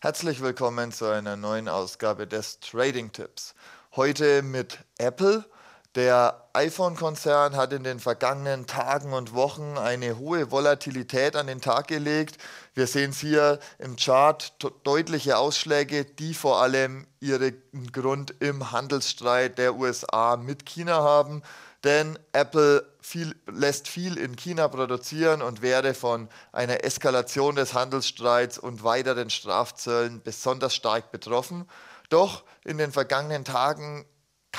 Herzlich willkommen zu einer neuen Ausgabe des Trading Tipps. Heute mit Apple der iPhone-Konzern hat in den vergangenen Tagen und Wochen eine hohe Volatilität an den Tag gelegt. Wir sehen es hier im Chart deutliche Ausschläge, die vor allem ihren Grund im Handelsstreit der USA mit China haben. Denn Apple viel, lässt viel in China produzieren und wäre von einer Eskalation des Handelsstreits und weiteren Strafzöllen besonders stark betroffen. Doch in den vergangenen Tagen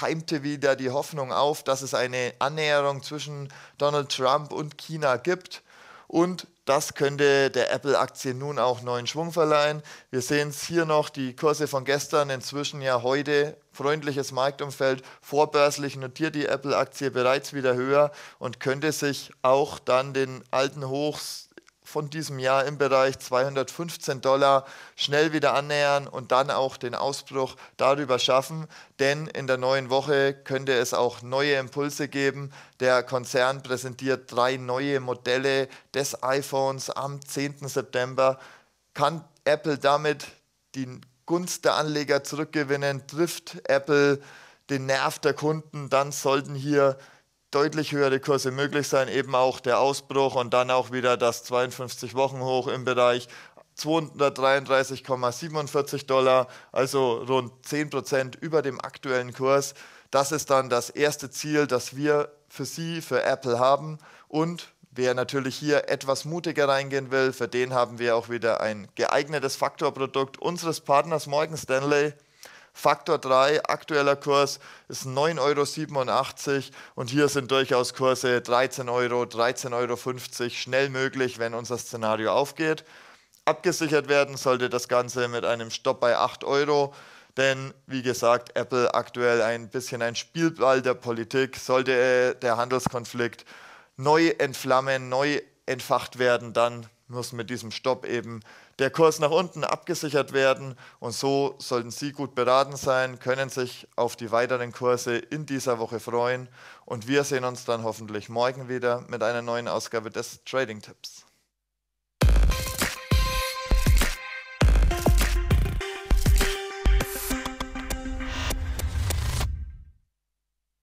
keimte wieder die Hoffnung auf, dass es eine Annäherung zwischen Donald Trump und China gibt. Und das könnte der Apple-Aktie nun auch neuen Schwung verleihen. Wir sehen es hier noch, die Kurse von gestern, inzwischen ja heute freundliches Marktumfeld. Vorbörslich notiert die Apple-Aktie bereits wieder höher und könnte sich auch dann den alten Hochs von diesem Jahr im Bereich 215 Dollar schnell wieder annähern und dann auch den Ausbruch darüber schaffen. Denn in der neuen Woche könnte es auch neue Impulse geben. Der Konzern präsentiert drei neue Modelle des iPhones am 10. September. Kann Apple damit die Gunst der Anleger zurückgewinnen? Trifft Apple den Nerv der Kunden? Dann sollten hier deutlich höhere Kurse möglich sein, eben auch der Ausbruch und dann auch wieder das 52 Wochen hoch im Bereich 233,47 Dollar, also rund 10 Prozent über dem aktuellen Kurs. Das ist dann das erste Ziel, das wir für Sie, für Apple haben. Und wer natürlich hier etwas mutiger reingehen will, für den haben wir auch wieder ein geeignetes Faktorprodukt unseres Partners Morgan Stanley. Faktor 3, aktueller Kurs ist 9,87 Euro und hier sind durchaus Kurse 13 Euro, 13,50 Euro schnell möglich, wenn unser Szenario aufgeht. Abgesichert werden sollte das Ganze mit einem Stopp bei 8 Euro, denn wie gesagt, Apple aktuell ein bisschen ein Spielball der Politik. Sollte äh, der Handelskonflikt neu entflammen, neu entfacht werden, dann muss mit diesem Stopp eben der Kurs nach unten abgesichert werden und so sollten Sie gut beraten sein, können sich auf die weiteren Kurse in dieser Woche freuen und wir sehen uns dann hoffentlich morgen wieder mit einer neuen Ausgabe des Trading Tips.